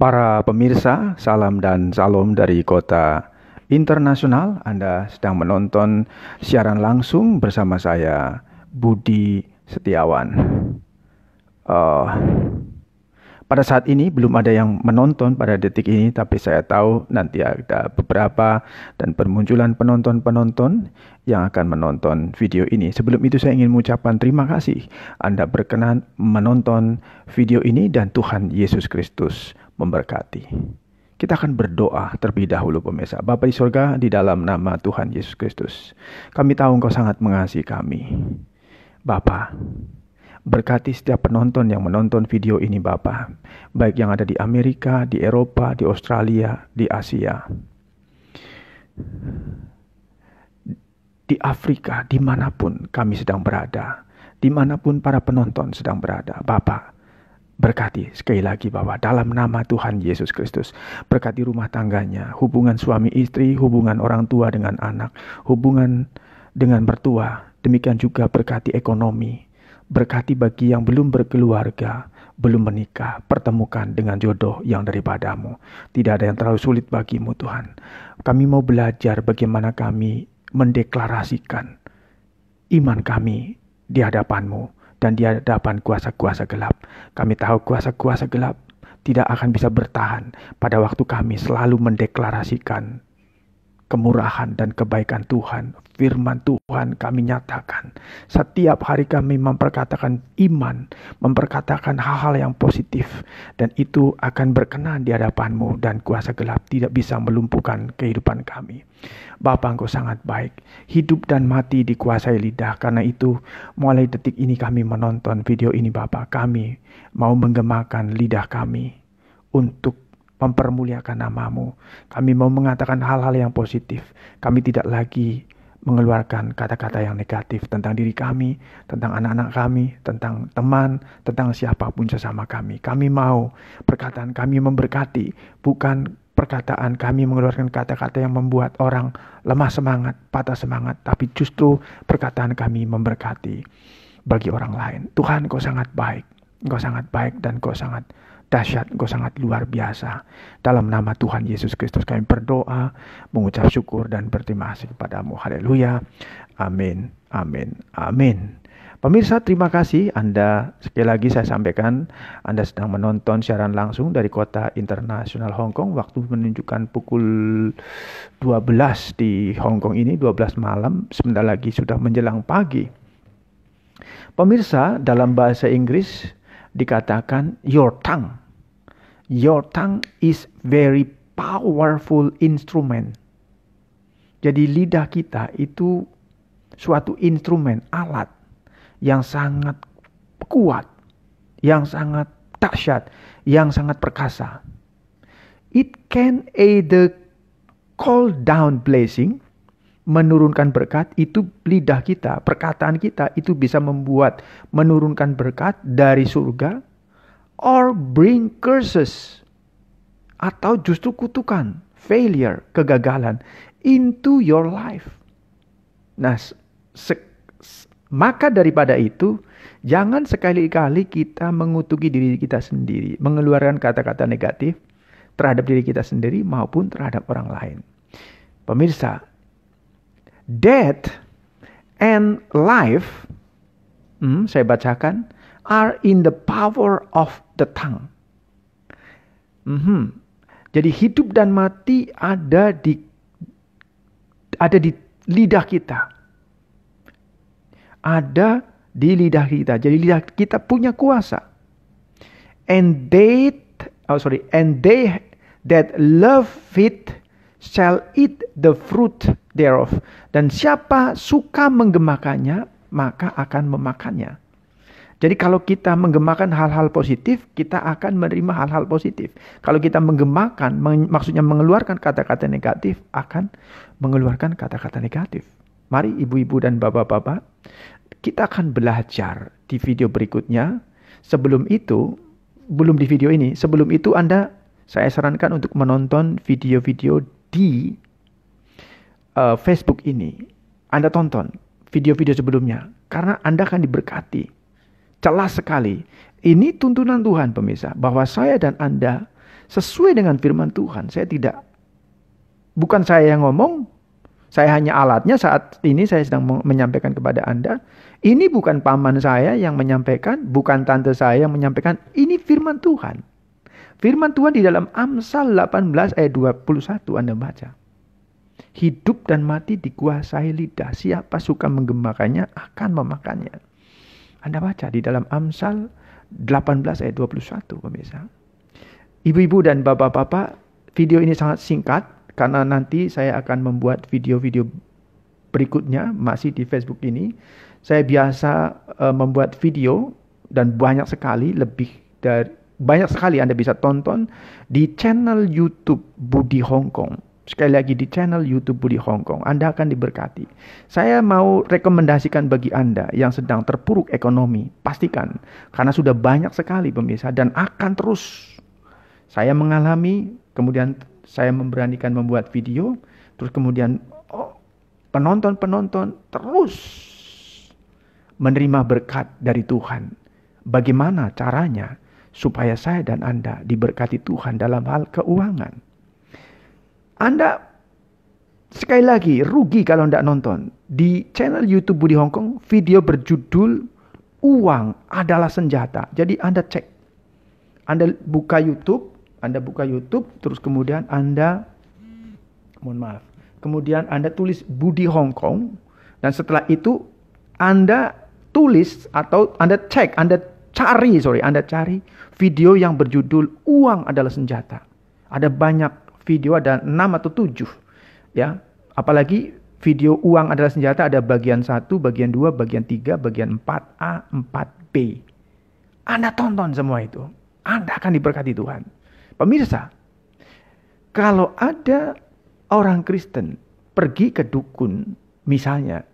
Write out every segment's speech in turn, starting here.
Para pemirsa, salam dan salam dari kota internasional. Anda sedang menonton siaran langsung bersama saya, Budi Setiawan. Uh, pada saat ini belum ada yang menonton pada detik ini, tapi saya tahu nanti ada beberapa dan permunculan penonton-penonton yang akan menonton video ini. Sebelum itu saya ingin mengucapkan terima kasih Anda berkenan menonton video ini dan Tuhan Yesus Kristus memberkati. Kita akan berdoa terlebih dahulu pemirsa. Bapa di surga, di dalam nama Tuhan Yesus Kristus. Kami tahu engkau sangat mengasihi kami. Bapa, Berkati setiap penonton yang menonton video ini Bapa, baik yang ada di Amerika, di Eropa, di Australia, di Asia, di Afrika, dimanapun kami sedang berada, dimanapun para penonton sedang berada. Bapak, Berkati sekali lagi bahwa dalam nama Tuhan Yesus Kristus, berkati rumah tangganya, hubungan suami istri, hubungan orang tua dengan anak, hubungan dengan mertua, demikian juga berkati ekonomi, berkati bagi yang belum berkeluarga, belum menikah, pertemukan dengan jodoh yang daripadamu. Tidak ada yang terlalu sulit bagimu Tuhan. Kami mau belajar bagaimana kami mendeklarasikan iman kami di hadapanmu dan di hadapan kuasa-kuasa gelap. Kami tahu kuasa-kuasa gelap tidak akan bisa bertahan pada waktu kami selalu mendeklarasikan kemurahan dan kebaikan Tuhan. Firman Tuhan kami nyatakan. Setiap hari kami memperkatakan iman, memperkatakan hal-hal yang positif. Dan itu akan berkenan di hadapanmu dan kuasa gelap tidak bisa melumpuhkan kehidupan kami. Bapa engkau sangat baik. Hidup dan mati dikuasai lidah. Karena itu mulai detik ini kami menonton video ini Bapak. Kami mau menggemakan lidah kami untuk mempermuliakan namamu. Kami mau mengatakan hal-hal yang positif. Kami tidak lagi mengeluarkan kata-kata yang negatif tentang diri kami, tentang anak-anak kami, tentang teman, tentang siapapun sesama kami. Kami mau perkataan kami memberkati, bukan perkataan kami mengeluarkan kata-kata yang membuat orang lemah semangat, patah semangat, tapi justru perkataan kami memberkati bagi orang lain. Tuhan, kau sangat baik, kau sangat baik, dan kau sangat dahsyat, engkau sangat luar biasa. Dalam nama Tuhan Yesus Kristus kami berdoa, mengucap syukur dan berterima kasih kepadamu. Haleluya. Amin, amin, amin. Pemirsa, terima kasih Anda sekali lagi saya sampaikan Anda sedang menonton siaran langsung dari kota internasional Hong Kong. Waktu menunjukkan pukul 12 di Hong Kong ini 12 malam, sebentar lagi sudah menjelang pagi. Pemirsa, dalam bahasa Inggris dikatakan your tongue Your tongue is very powerful instrument. Jadi lidah kita itu suatu instrumen, alat yang sangat kuat, yang sangat dahsyat, yang sangat perkasa. It can either call down blessing, menurunkan berkat, itu lidah kita, perkataan kita itu bisa membuat menurunkan berkat dari surga or bring curses atau justru kutukan, failure, kegagalan into your life. Nah, maka daripada itu jangan sekali-kali kita mengutuki diri kita sendiri, mengeluarkan kata-kata negatif terhadap diri kita sendiri maupun terhadap orang lain. Pemirsa, death and life, hmm, saya bacakan, are in the power of the tongue. Mm-hmm. Jadi hidup dan mati ada di ada di lidah kita. Ada di lidah kita. Jadi lidah kita punya kuasa. And they oh sorry, and they that love it shall eat the fruit thereof. Dan siapa suka menggemakannya, maka akan memakannya. Jadi kalau kita menggemakan hal-hal positif, kita akan menerima hal-hal positif. Kalau kita menggemakan, maksudnya mengeluarkan kata-kata negatif, akan mengeluarkan kata-kata negatif. Mari ibu-ibu dan bapak-bapak, kita akan belajar di video berikutnya. Sebelum itu, belum di video ini, sebelum itu Anda saya sarankan untuk menonton video-video di uh, Facebook ini. Anda tonton video-video sebelumnya karena Anda akan diberkati Celah sekali. Ini tuntunan Tuhan pemirsa. Bahwa saya dan Anda sesuai dengan firman Tuhan. Saya tidak, bukan saya yang ngomong, saya hanya alatnya saat ini saya sedang menyampaikan kepada Anda. Ini bukan paman saya yang menyampaikan, bukan tante saya yang menyampaikan. Ini firman Tuhan. Firman Tuhan di dalam Amsal 18 ayat 21 Anda baca. Hidup dan mati dikuasai lidah. Siapa suka menggemakannya akan memakannya. Anda baca di dalam Amsal 18 ayat 21 pemirsa. Ibu-ibu dan bapak-bapak, video ini sangat singkat karena nanti saya akan membuat video-video berikutnya masih di Facebook ini. Saya biasa uh, membuat video dan banyak sekali lebih dari banyak sekali Anda bisa tonton di channel YouTube Budi Hongkong Sekali lagi di channel YouTube Budi Hongkong, Anda akan diberkati. Saya mau rekomendasikan bagi Anda yang sedang terpuruk ekonomi, pastikan karena sudah banyak sekali pemirsa dan akan terus. Saya mengalami, kemudian saya memberanikan membuat video, terus kemudian penonton oh, penonton-penonton terus menerima berkat dari Tuhan. Bagaimana caranya supaya saya dan Anda diberkati Tuhan dalam hal keuangan? Anda sekali lagi rugi kalau tidak nonton. Di channel YouTube Budi Hongkong video berjudul Uang adalah senjata. Jadi Anda cek. Anda buka YouTube, Anda buka YouTube terus kemudian Anda mohon maaf. Kemudian Anda tulis Budi Hongkong dan setelah itu Anda tulis atau Anda cek, Anda cari, sorry, Anda cari video yang berjudul Uang adalah senjata. Ada banyak video ada 6 atau 7 ya. Apalagi video uang adalah senjata ada bagian 1, bagian 2, bagian 3, bagian 4A, 4B. Anda tonton semua itu. Anda akan diberkati Tuhan. Pemirsa, kalau ada orang Kristen pergi ke dukun misalnya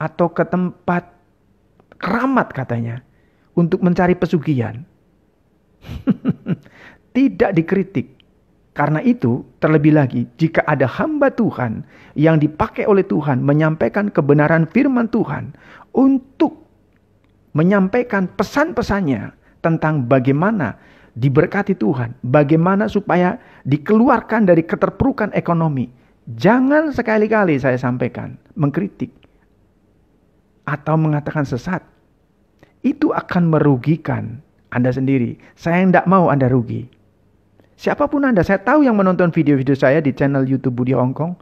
atau ke tempat keramat katanya untuk mencari pesugihan. Tidak dikritik, karena itu, terlebih lagi, jika ada hamba Tuhan yang dipakai oleh Tuhan menyampaikan kebenaran firman Tuhan untuk menyampaikan pesan-pesannya tentang bagaimana diberkati Tuhan, bagaimana supaya dikeluarkan dari keterpurukan ekonomi. Jangan sekali-kali saya sampaikan mengkritik atau mengatakan sesat. Itu akan merugikan Anda sendiri. Saya tidak mau Anda rugi. Siapapun Anda, saya tahu yang menonton video-video saya di channel YouTube Budi Hongkong.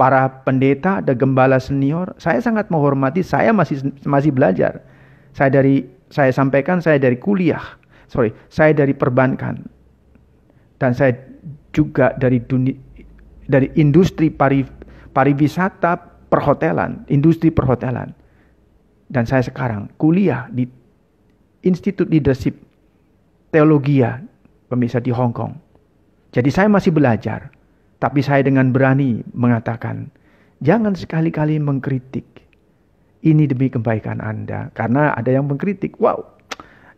Para pendeta, ada gembala senior, saya sangat menghormati, saya masih masih belajar. Saya dari saya sampaikan saya dari kuliah. Sorry, saya dari perbankan. Dan saya juga dari dunia dari industri pari, pariwisata perhotelan, industri perhotelan. Dan saya sekarang kuliah di Institut Leadership Teologia pemirsa di Hong Kong. Jadi saya masih belajar, tapi saya dengan berani mengatakan, jangan sekali-kali mengkritik. Ini demi kebaikan Anda, karena ada yang mengkritik. Wow,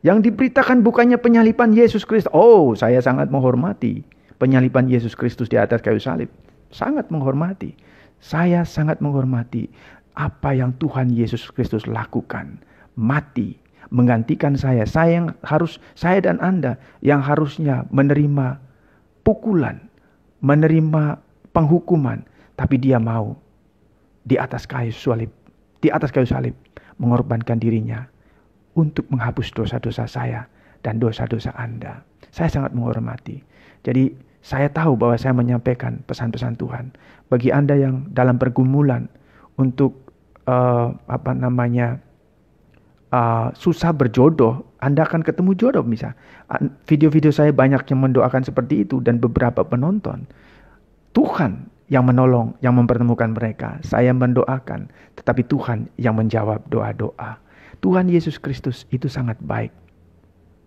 yang diberitakan bukannya penyalipan Yesus Kristus. Oh, saya sangat menghormati penyalipan Yesus Kristus di atas kayu salib. Sangat menghormati. Saya sangat menghormati apa yang Tuhan Yesus Kristus lakukan. Mati menggantikan saya. Saya yang harus saya dan Anda yang harusnya menerima pukulan, menerima penghukuman, tapi dia mau di atas kayu salib, di atas kayu salib mengorbankan dirinya untuk menghapus dosa-dosa saya dan dosa-dosa Anda. Saya sangat menghormati. Jadi saya tahu bahwa saya menyampaikan pesan-pesan Tuhan bagi Anda yang dalam pergumulan untuk uh, apa namanya uh, susah berjodoh, Anda akan ketemu jodoh misalnya. Video-video saya banyak yang mendoakan seperti itu dan beberapa penonton. Tuhan yang menolong, yang mempertemukan mereka. Saya mendoakan, tetapi Tuhan yang menjawab doa-doa. Tuhan Yesus Kristus itu sangat baik.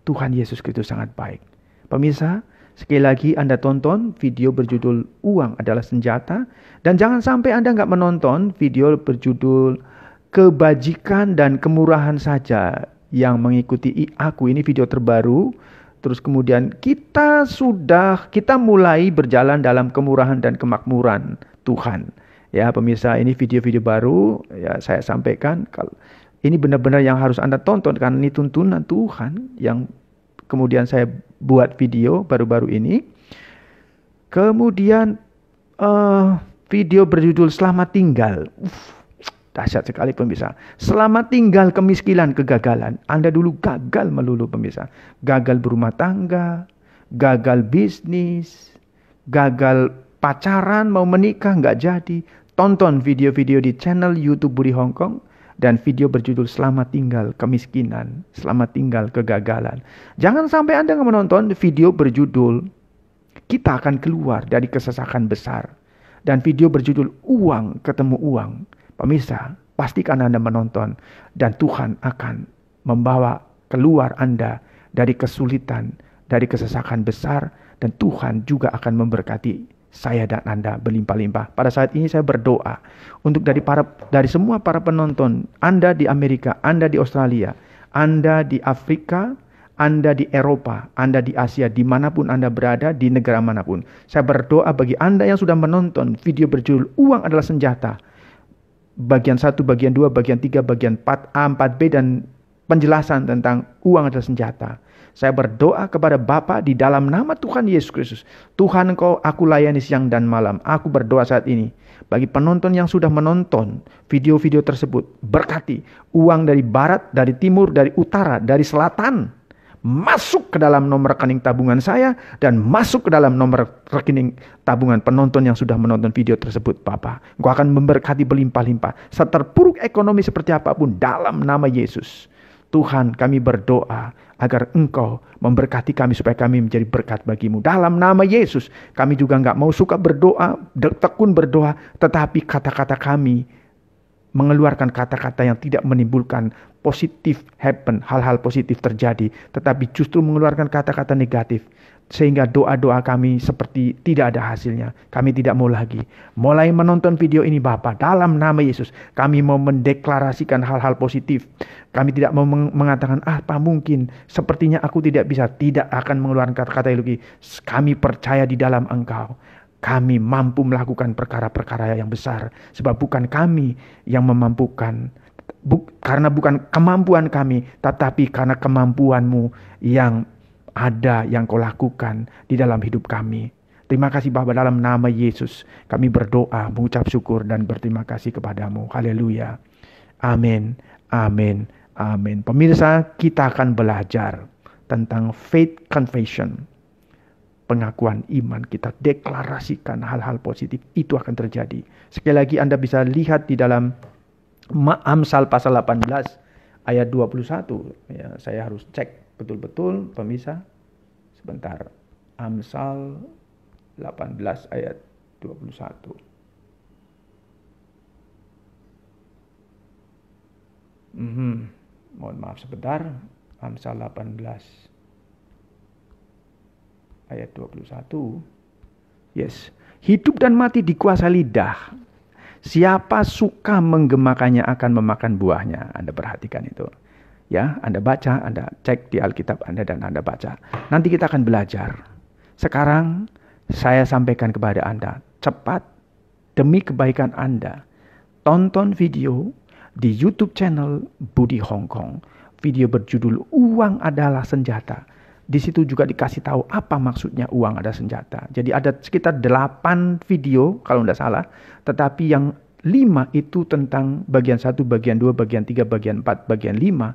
Tuhan Yesus Kristus sangat baik. Pemirsa, sekali lagi Anda tonton video berjudul Uang adalah Senjata. Dan jangan sampai Anda nggak menonton video berjudul kebajikan dan kemurahan saja yang mengikuti aku ini video terbaru terus kemudian kita sudah kita mulai berjalan dalam kemurahan dan kemakmuran Tuhan ya pemirsa ini video-video baru ya saya sampaikan kalau ini benar-benar yang harus Anda tonton karena ini tuntunan Tuhan yang kemudian saya buat video baru-baru ini kemudian uh, video berjudul selamat tinggal Uf, Dahsyat sekali pemirsa. Selama tinggal kemiskinan, kegagalan. Anda dulu gagal melulu pemirsa. Gagal berumah tangga, gagal bisnis, gagal pacaran, mau menikah, nggak jadi. Tonton video-video di channel YouTube Budi Hongkong dan video berjudul Selamat Tinggal Kemiskinan, Selamat Tinggal Kegagalan. Jangan sampai Anda menonton video berjudul Kita akan keluar dari kesesakan besar dan video berjudul Uang Ketemu Uang Pemirsa, pastikan Anda menonton dan Tuhan akan membawa keluar Anda dari kesulitan, dari kesesakan besar dan Tuhan juga akan memberkati saya dan Anda berlimpah-limpah. Pada saat ini saya berdoa untuk dari para dari semua para penonton, Anda di Amerika, Anda di Australia, Anda di Afrika, anda di Eropa, Anda di Asia, dimanapun Anda berada, di negara manapun. Saya berdoa bagi Anda yang sudah menonton video berjudul Uang adalah Senjata bagian 1, bagian 2, bagian 3, bagian 4A, 4B dan penjelasan tentang uang adalah senjata. Saya berdoa kepada Bapa di dalam nama Tuhan Yesus Kristus. Tuhan engkau aku layani siang dan malam. Aku berdoa saat ini. Bagi penonton yang sudah menonton video-video tersebut. Berkati uang dari barat, dari timur, dari utara, dari selatan masuk ke dalam nomor rekening tabungan saya dan masuk ke dalam nomor rekening tabungan penonton yang sudah menonton video tersebut Bapa. Gua akan memberkati berlimpah-limpah. Seterpuruk ekonomi seperti apapun dalam nama Yesus. Tuhan kami berdoa agar engkau memberkati kami supaya kami menjadi berkat bagimu. Dalam nama Yesus kami juga nggak mau suka berdoa, tekun berdoa tetapi kata-kata kami mengeluarkan kata-kata yang tidak menimbulkan positif happen, hal-hal positif terjadi, tetapi justru mengeluarkan kata-kata negatif sehingga doa-doa kami seperti tidak ada hasilnya. Kami tidak mau lagi. Mulai menonton video ini Bapa dalam nama Yesus, kami mau mendeklarasikan hal-hal positif. Kami tidak mau mengatakan apa ah, mungkin, sepertinya aku tidak bisa, tidak akan mengeluarkan kata-kata iluki. Kami percaya di dalam Engkau kami mampu melakukan perkara-perkara yang besar, sebab bukan kami yang memampukan, bu, karena bukan kemampuan kami, tetapi karena kemampuanmu yang ada yang kau lakukan di dalam hidup kami. Terima kasih Bapa dalam nama Yesus. Kami berdoa, mengucap syukur dan berterima kasih kepadamu. Haleluya. Amin. Amin. Amin. Pemirsa, kita akan belajar tentang faith confession. Pengakuan iman kita deklarasikan hal-hal positif itu akan terjadi. Sekali lagi Anda bisa lihat di dalam Amsal pasal 18 ayat 21. Ya, saya harus cek betul-betul pemirsa. Sebentar. Amsal 18 ayat 21. Mm -hmm. Mohon maaf sebentar. Amsal 18 ayat 21. Yes. Hidup dan mati dikuasai lidah Siapa suka menggemakannya akan memakan buahnya. Anda perhatikan itu. Ya, Anda baca, Anda cek di Alkitab Anda dan Anda baca. Nanti kita akan belajar. Sekarang saya sampaikan kepada Anda, cepat demi kebaikan Anda. Tonton video di YouTube channel Budi Hongkong. Video berjudul Uang Adalah Senjata di situ juga dikasih tahu apa maksudnya uang ada senjata. Jadi ada sekitar 8 video kalau tidak salah, tetapi yang lima itu tentang bagian satu, bagian dua, bagian tiga, bagian empat, bagian lima,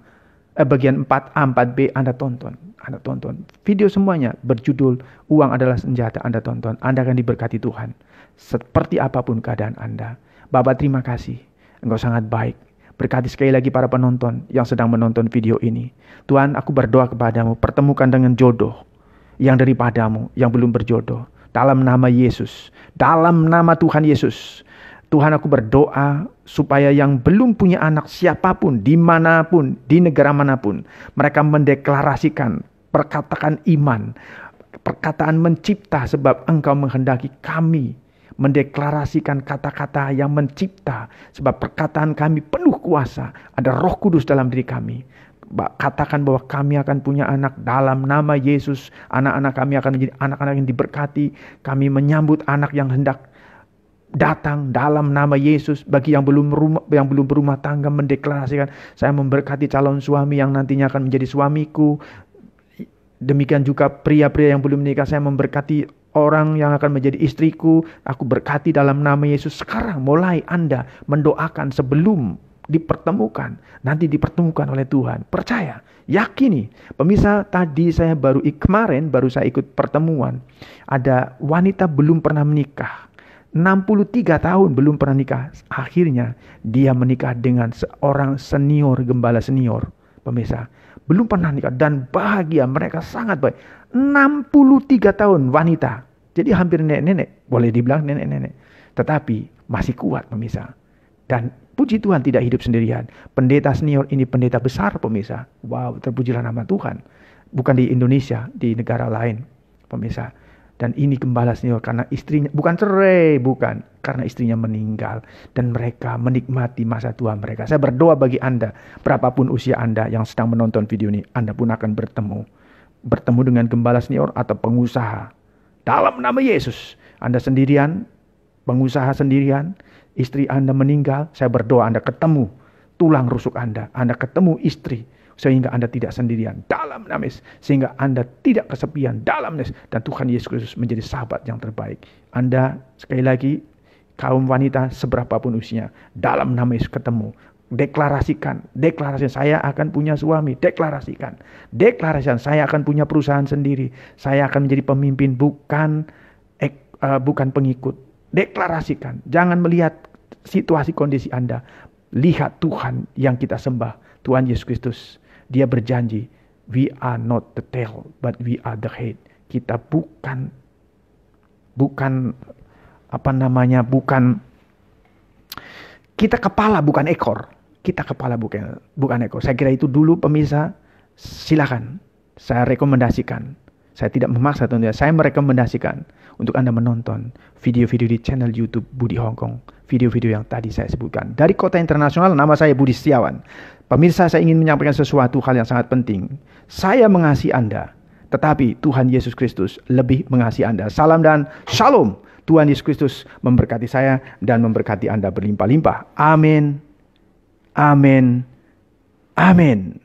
eh, bagian empat a 4B Anda tonton. Anda tonton. Video semuanya berjudul Uang adalah senjata Anda tonton. Anda akan diberkati Tuhan. Seperti apapun keadaan Anda. Bapak terima kasih. Engkau sangat baik. Berkati sekali lagi para penonton yang sedang menonton video ini. Tuhan, aku berdoa kepadamu, pertemukan dengan jodoh yang daripadamu, yang belum berjodoh. Dalam nama Yesus, dalam nama Tuhan Yesus. Tuhan aku berdoa supaya yang belum punya anak siapapun, dimanapun, di negara manapun. Mereka mendeklarasikan, perkataan iman, perkataan mencipta sebab engkau menghendaki kami mendeklarasikan kata-kata yang mencipta. Sebab perkataan kami penuh kuasa. Ada roh kudus dalam diri kami. Katakan bahwa kami akan punya anak dalam nama Yesus. Anak-anak kami akan menjadi anak-anak yang diberkati. Kami menyambut anak yang hendak datang dalam nama Yesus bagi yang belum rumah, yang belum berumah tangga mendeklarasikan saya memberkati calon suami yang nantinya akan menjadi suamiku demikian juga pria-pria yang belum menikah saya memberkati orang yang akan menjadi istriku, aku berkati dalam nama Yesus. Sekarang mulai Anda mendoakan sebelum dipertemukan, nanti dipertemukan oleh Tuhan. Percaya, yakini. Pemirsa, tadi saya baru kemarin baru saya ikut pertemuan. Ada wanita belum pernah menikah. 63 tahun belum pernah nikah. Akhirnya dia menikah dengan seorang senior gembala senior, pemirsa. Belum pernah nikah dan bahagia, mereka sangat baik 63 tahun wanita. Jadi hampir nenek-nenek, boleh dibilang nenek-nenek. Tetapi masih kuat pemirsa. Dan puji Tuhan tidak hidup sendirian. Pendeta senior ini pendeta besar pemirsa. Wow, terpujilah nama Tuhan. Bukan di Indonesia, di negara lain pemirsa. Dan ini gembala senior karena istrinya, bukan cerai, bukan. Karena istrinya meninggal. Dan mereka menikmati masa tua mereka. Saya berdoa bagi Anda, berapapun usia Anda yang sedang menonton video ini, Anda pun akan bertemu bertemu dengan gembala senior atau pengusaha. Dalam nama Yesus, Anda sendirian, pengusaha sendirian, istri Anda meninggal, saya berdoa Anda ketemu tulang rusuk Anda, Anda ketemu istri sehingga Anda tidak sendirian dalam namis, sehingga Anda tidak kesepian dalam namis dan Tuhan Yesus Kristus menjadi sahabat yang terbaik. Anda sekali lagi kaum wanita seberapapun usianya dalam nama Yesus ketemu deklarasikan, deklarasi saya akan punya suami, deklarasikan, deklarasikan saya akan punya perusahaan sendiri, saya akan menjadi pemimpin bukan ek, uh, bukan pengikut, deklarasikan, jangan melihat situasi kondisi anda, lihat Tuhan yang kita sembah, Tuhan Yesus Kristus, Dia berjanji, we are not the tail but we are the head, kita bukan bukan apa namanya bukan kita kepala bukan ekor kita kepala bukan bukan ekor. Saya kira itu dulu pemirsa silakan saya rekomendasikan. Saya tidak memaksa tentunya, saya merekomendasikan untuk Anda menonton video-video di channel YouTube Budi Hongkong, video-video yang tadi saya sebutkan. Dari kota internasional, nama saya Budi Setiawan. Pemirsa, saya ingin menyampaikan sesuatu hal yang sangat penting. Saya mengasihi Anda, tetapi Tuhan Yesus Kristus lebih mengasihi Anda. Salam dan shalom. Tuhan Yesus Kristus memberkati saya dan memberkati Anda berlimpah-limpah. Amin. Amin. Amin.